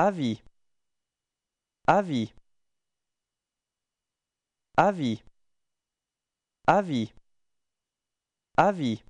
avis avis avis avis avis